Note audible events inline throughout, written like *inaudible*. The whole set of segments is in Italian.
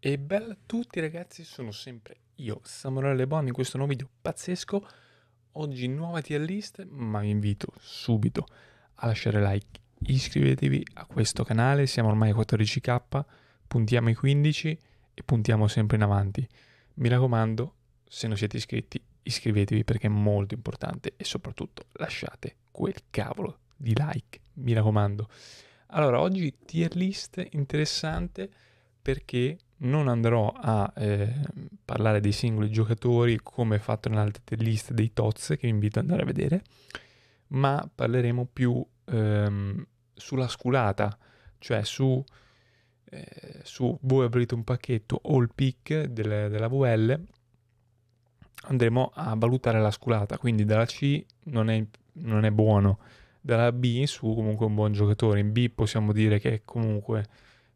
E bella a tutti ragazzi, sono sempre io, Samuele Lebon, in questo nuovo video pazzesco. Oggi nuova tier list, ma vi invito subito a lasciare like, iscrivetevi a questo canale, siamo ormai a 14k, puntiamo ai 15 e puntiamo sempre in avanti. Mi raccomando, se non siete iscritti, iscrivetevi perché è molto importante e soprattutto lasciate quel cavolo di like, mi raccomando. Allora, oggi tier list interessante perché non andrò a eh, parlare dei singoli giocatori come fatto nell'altra list dei Toz che vi invito ad andare a vedere, ma parleremo più ehm, sulla sculata, cioè su, eh, su, voi aprite un pacchetto o il pick delle, della VL, andremo a valutare la sculata, quindi dalla C non è, non è buono, dalla B in su comunque un buon giocatore, in B possiamo dire che comunque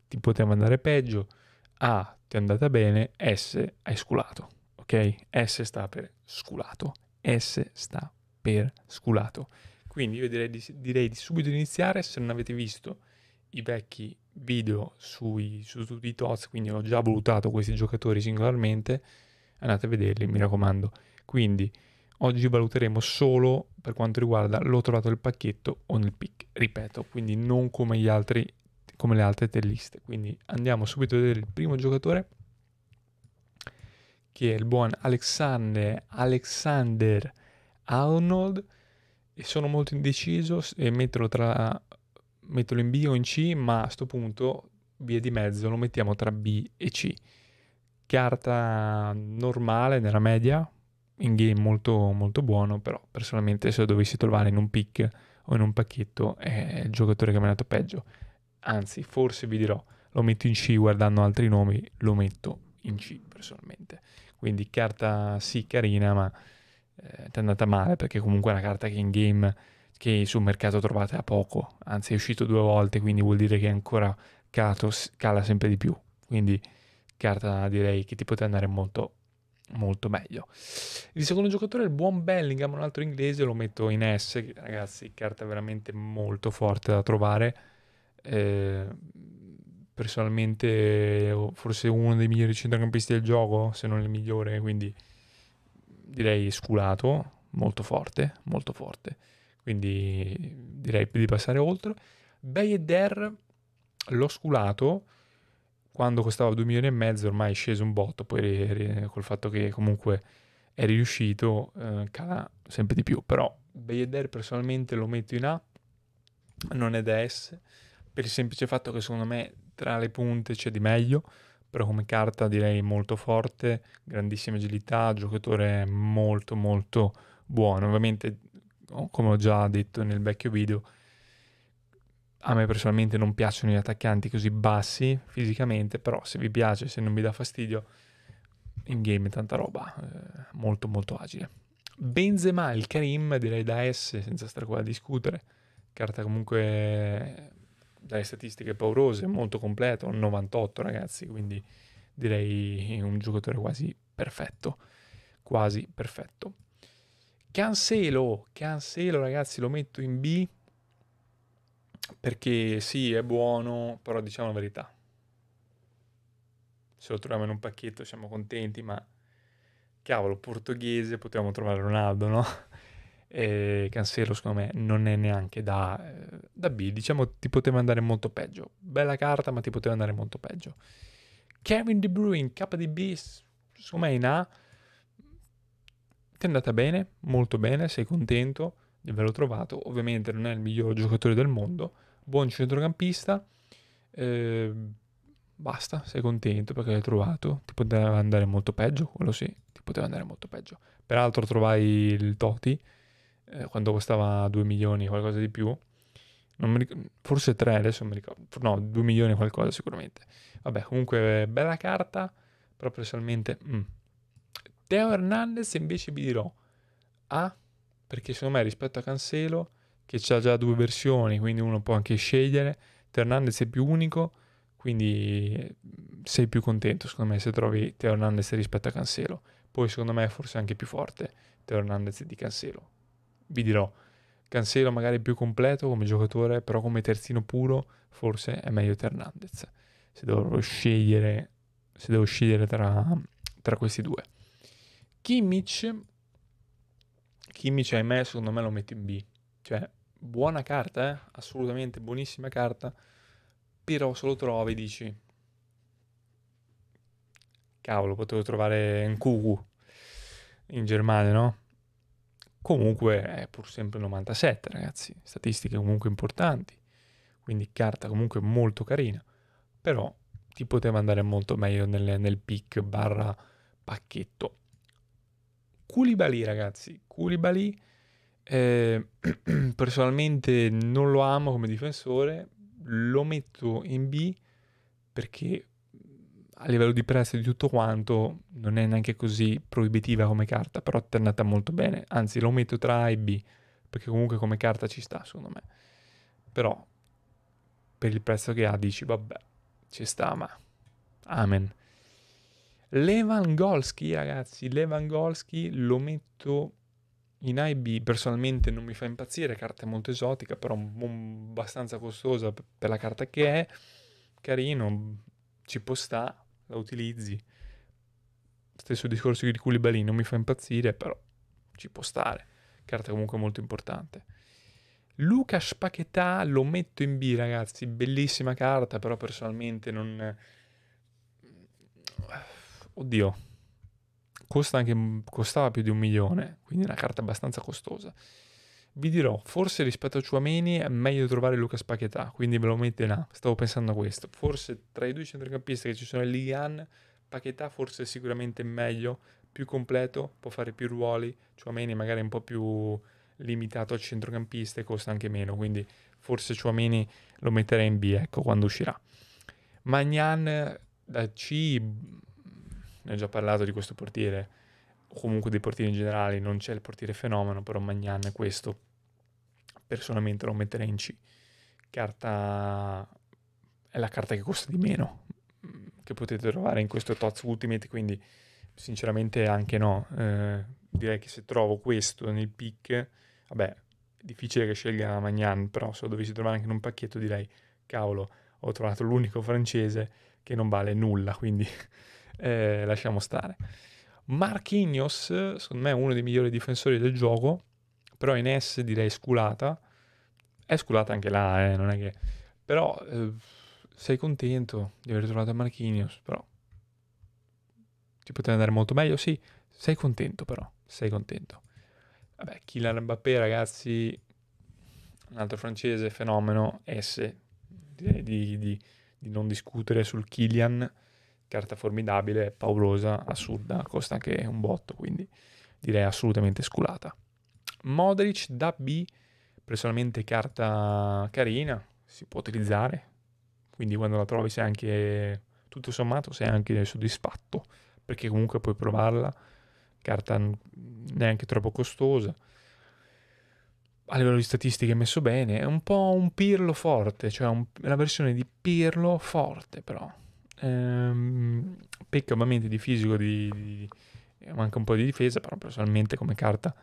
ti poteva andare peggio a ti è andata bene, S hai sculato, ok? S sta per sculato, S sta per sculato. Quindi io direi di, direi di subito iniziare, se non avete visto i vecchi video sui, su tutti i TOTS, quindi ho già valutato questi giocatori singolarmente, andate a vederli, mi raccomando. Quindi oggi valuteremo solo per quanto riguarda l'ho trovato il pacchetto o nel pick, ripeto, quindi non come gli altri come le altre tre liste. Quindi andiamo subito a vedere il primo giocatore, che è il buon Alexander, Alexander Arnold, e sono molto indeciso se metterlo, tra, metterlo in B o in C, ma a questo punto via di mezzo lo mettiamo tra B e C. Carta normale nella media, in game molto, molto buono, però personalmente se lo dovessi trovare in un pick o in un pacchetto è il giocatore che mi ha dato peggio anzi forse vi dirò, lo metto in C guardando altri nomi, lo metto in C personalmente. Quindi carta sì carina, ma eh, è andata male perché comunque è una carta che in game che sul mercato trovate a poco, anzi è uscito due volte, quindi vuol dire che ancora Katos cala sempre di più. Quindi carta direi che ti poteva andare molto molto meglio. Il secondo giocatore è il buon Bellingham, un altro inglese, lo metto in S, ragazzi, carta veramente molto forte da trovare eh, personalmente forse uno dei migliori centrocampisti del gioco, se non il migliore, quindi direi sculato, molto forte, molto forte. Quindi direi di passare oltre. Bayeder l'ho sculato quando costava 2 milioni e mezzo, ormai è sceso un botto, poi col fatto che comunque è riuscito, eh, cala sempre di più. Però Bayeder personalmente lo metto in A, non è da S per il semplice fatto che secondo me tra le punte c'è di meglio, però come carta direi molto forte, grandissima agilità, giocatore molto molto buono. Ovviamente, oh, come ho già detto nel vecchio video, a me personalmente non piacciono gli attaccanti così bassi fisicamente, però se vi piace, se non vi dà fastidio, in game tanta roba, eh, molto molto agile. Benzema, il Karim, direi da S, senza stare qua a discutere, carta comunque dalle statistiche paurose, molto completo, 98 ragazzi, quindi direi un giocatore quasi perfetto, quasi perfetto. Cancelo, Cancelo ragazzi lo metto in B perché sì è buono, però diciamo la verità. Se lo troviamo in un pacchetto siamo contenti, ma cavolo, portoghese potevamo trovare Ronaldo, no? e Cancelo secondo me non è neanche da, eh, da, B, diciamo ti poteva andare molto peggio, bella carta ma ti poteva andare molto peggio. Kevin De Bruyne, KDB, secondo me in A, ti è andata bene, molto bene, sei contento di averlo trovato, ovviamente non è il miglior giocatore del mondo, buon centrocampista, eh, basta, sei contento perché l'hai trovato, ti poteva andare molto peggio, quello sì, ti poteva andare molto peggio. Peraltro trovai il Toti, eh, quando costava 2 milioni qualcosa di più, ricordo, forse 3 adesso mi ricordo, no 2 milioni qualcosa sicuramente. Vabbè comunque bella carta, però personalmente... Mm. Teo Hernandez invece vi dirò A, perché secondo me rispetto a Cancelo, che ha già due versioni, quindi uno può anche scegliere, Teo Hernandez è più unico, quindi mm, sei più contento secondo me se trovi Teo Hernandez rispetto a Cancelo. Poi secondo me è forse anche più forte Teo Hernandez di Cancelo vi dirò, Cancelo magari più completo come giocatore, però come terzino puro forse è meglio Hernandez, se devo scegliere, se devo scegliere tra, tra questi due. Kimmich, Kimmich ahimè secondo me lo metto in B, cioè buona carta, eh? assolutamente buonissima carta, però se lo trovi dici, cavolo, potevo trovare un Nkuku in Germania, no? comunque è pur sempre 97 ragazzi, statistiche comunque importanti, quindi carta comunque molto carina, però ti poteva andare molto meglio nel, nel pick barra pacchetto. Culibali ragazzi, Culibali eh, *clears throat* personalmente non lo amo come difensore, lo metto in B perché a livello di prezzo e di tutto quanto non è neanche così proibitiva come carta, però è andata molto bene. Anzi, lo metto tra A e B, perché comunque come carta ci sta, secondo me. Però, per il prezzo che ha, dici, vabbè, ci sta, ma... Amen. Lewandowski, ragazzi, Lewandowski lo metto in A e B. Personalmente non mi fa impazzire, carta è molto esotica, però abbastanza costosa per la carta che è. Carino, ci può stare la utilizzi. Stesso discorso di Koulibaly, non mi fa impazzire, però ci può stare. Carta comunque molto importante. Lucas Paquetà lo metto in B, ragazzi. Bellissima carta, però personalmente non... Oddio. Costa anche, costava più di un milione, quindi è una carta abbastanza costosa. Vi dirò, forse rispetto a Ciuameni è meglio trovare Lucas Paquetà, quindi ve lo mette là. Stavo pensando a questo. Forse tra i due centrocampisti che ci sono in Ligan, Paquetà forse è sicuramente meglio, più completo, può fare più ruoli. Ciuameni magari è un po' più limitato al centrocampista e costa anche meno, quindi forse Ciuameni lo metterei in B, ecco, quando uscirà. Magnan eh, da C, mm, ne ho già parlato di questo portiere comunque dei portieri in generale, non c'è il portiere fenomeno, però Magnan è questo. Personalmente lo metterei in C. Carta è la carta che costa di meno mm, che potete trovare in questo Tots Ultimate, quindi sinceramente anche no. Eh, direi che se trovo questo nel pick, vabbè, è difficile che scelga Magnan, però se lo dovessi trovare anche in un pacchetto direi, cavolo, ho trovato l'unico francese che non vale nulla, quindi *laughs* eh, lasciamo stare. Marquinhos, secondo me è uno dei migliori difensori del gioco, però in S direi sculata. È sculata anche là, eh, non è che... Però eh, sei contento di aver trovato Marquinhos, però ti poteva andare molto meglio, sì, sei contento però, sei contento. Vabbè, Kylian Mbappé ragazzi, un altro francese, fenomeno, S, direi di, di, di non discutere sul Kylian carta formidabile, paurosa, assurda, costa anche un botto, quindi direi assolutamente sculata. Modric da B, personalmente carta carina, si può utilizzare, quindi quando la trovi sei anche, tutto sommato, sei anche soddisfatto, perché comunque puoi provarla, carta neanche troppo costosa. A livello di statistiche è messo bene, è un po' un Pirlo forte, cioè un, una versione di Pirlo forte però ehm, pecca ovviamente di fisico, di, di, manca un po' di difesa, però personalmente come carta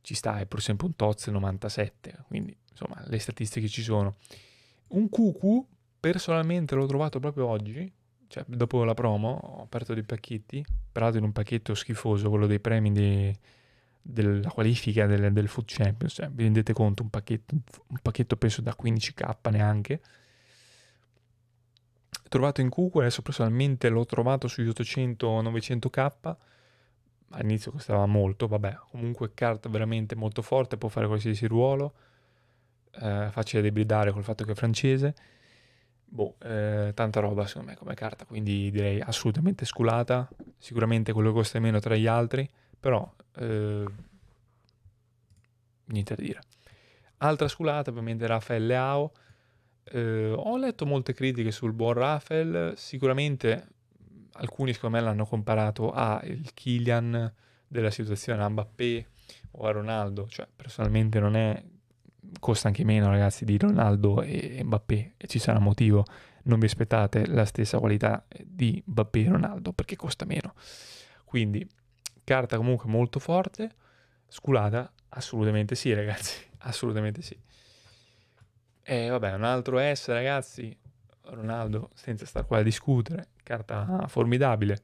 ci sta, è pur sempre un Toz 97, quindi insomma le statistiche ci sono. Un Cucu personalmente l'ho trovato proprio oggi, cioè dopo la promo ho aperto dei pacchetti, peraltro in un pacchetto schifoso, quello dei premi di, della qualifica del, del Food Champions, cioè, vi rendete conto, un pacchetto, un pacchetto, penso da 15k neanche, trovato in Google, adesso personalmente l'ho trovato sugli 800-900k, all'inizio costava molto, vabbè, comunque carta veramente molto forte, può fare qualsiasi ruolo, eh, facile da ibridare col fatto che è francese, boh, eh, tanta roba secondo me come carta, quindi direi assolutamente sculata, sicuramente quello che costa meno tra gli altri, però eh, niente da dire. Altra sculata ovviamente Raffaele Ao, eh, ho letto molte critiche sul buon Rafael, sicuramente alcuni secondo me l'hanno comparato al Kylian della situazione a Mbappé o a Ronaldo, cioè personalmente non è costa anche meno ragazzi di Ronaldo e Mbappé e ci sarà motivo non vi aspettate la stessa qualità di Mbappé e Ronaldo perché costa meno quindi carta comunque molto forte sculata assolutamente sì ragazzi *laughs* assolutamente sì e vabbè, un altro S, ragazzi, Ronaldo, senza star qua a discutere, carta formidabile,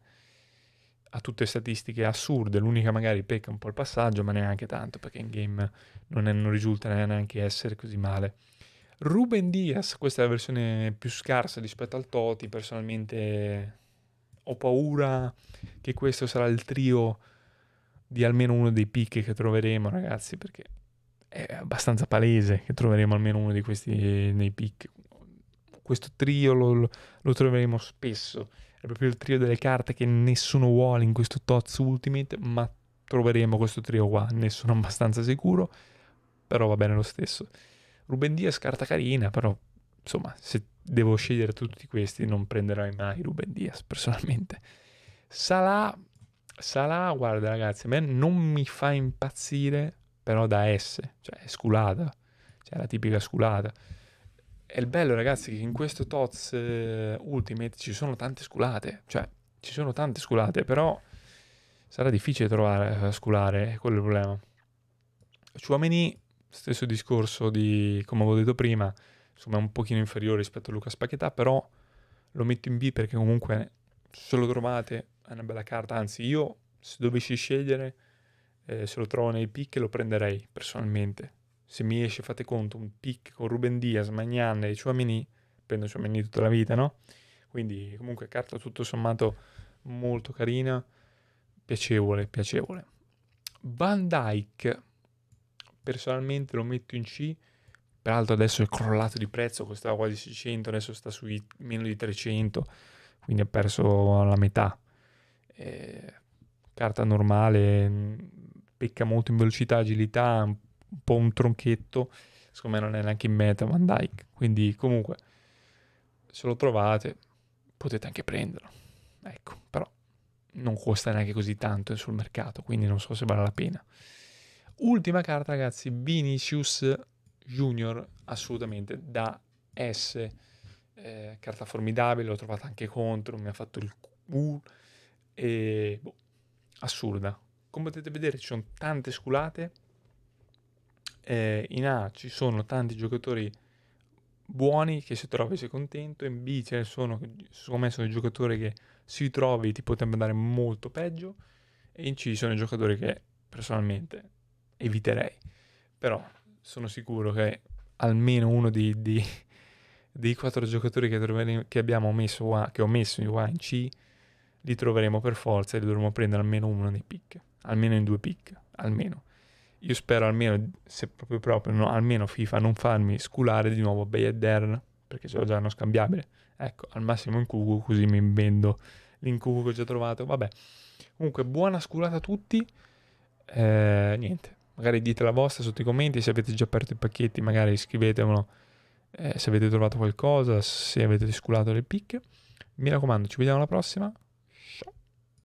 ha tutte statistiche assurde, l'unica magari pecca un po' il passaggio, ma neanche tanto, perché in game non, è, non risulta neanche essere così male. Ruben Diaz, questa è la versione più scarsa rispetto al Toti, personalmente ho paura che questo sarà il trio di almeno uno dei picchi che troveremo, ragazzi, perché è abbastanza palese che troveremo almeno uno di questi nei pick. Questo trio lo, lo troveremo spesso. È proprio il trio delle carte che nessuno vuole in questo Tots Ultimate, ma troveremo questo trio qua. Ne sono abbastanza sicuro, però va bene lo stesso. Ruben Diaz, carta carina, però insomma, se devo scegliere tutti questi non prenderai mai Ruben Diaz, personalmente. Salah, Salah, guarda ragazzi, a me non mi fa impazzire però da S, cioè è sculata, cioè è la tipica sculata. E il bello ragazzi che in questo TOTS eh, Ultimate ci sono tante sculate, cioè ci sono tante sculate, però sarà difficile trovare a eh, sculare, quello è il problema. Chouameni, stesso discorso di come avevo detto prima, insomma è un pochino inferiore rispetto a Lucas Paquetà, però lo metto in B perché comunque se lo trovate è una bella carta, anzi io se dovessi scegliere eh, se lo trovo nei pick lo prenderei personalmente. Se mi esce, fate conto, un pick con Ruben Diaz, Magnan e Chouamini, prendo Chouamini tutta la vita, no? Quindi comunque carta tutto sommato molto carina, piacevole, piacevole. Van Dyke, personalmente lo metto in C, peraltro adesso è crollato di prezzo, costava quasi 600, adesso sta sui meno di 300, quindi ha perso la metà. Eh, carta normale, pecca molto in velocità, agilità, un po' un tronchetto. Secondo me non è neanche in meta Van Dyke. Quindi comunque, se lo trovate, potete anche prenderlo. Ecco, però non costa neanche così tanto eh, sul mercato, quindi non so se vale la pena. Ultima carta, ragazzi, Vinicius Junior, assolutamente da S. Eh, carta formidabile, l'ho trovata anche contro, mi ha fatto il Q, e boh, assurda, come potete vedere ci sono tante sculate, eh, in A ci sono tanti giocatori buoni che si trovi sei contento, in B ce ne sono, secondo me sono i giocatori che si trovi ti potrebbe andare molto peggio, e in C sono i giocatori che personalmente eviterei, però sono sicuro che almeno uno di, di, dei quattro giocatori che, troveremo, che abbiamo messo, qua, che ho messo in, qua in C, li troveremo per forza e li dovremo prendere almeno uno nei picchi almeno in due pick, almeno. Io spero almeno, se proprio proprio, no, almeno FIFA non farmi sculare di nuovo Bayeder, perché ce l'ho già uno scambiabile. Ecco, al massimo in Cucu, così mi vendo l'incubo che ho già trovato. Vabbè, comunque buona sculata a tutti. Eh, niente, magari dite la vostra sotto i commenti, se avete già aperto i pacchetti magari scrivetemelo eh, se avete trovato qualcosa, se avete sculato le picche. Mi raccomando, ci vediamo alla prossima.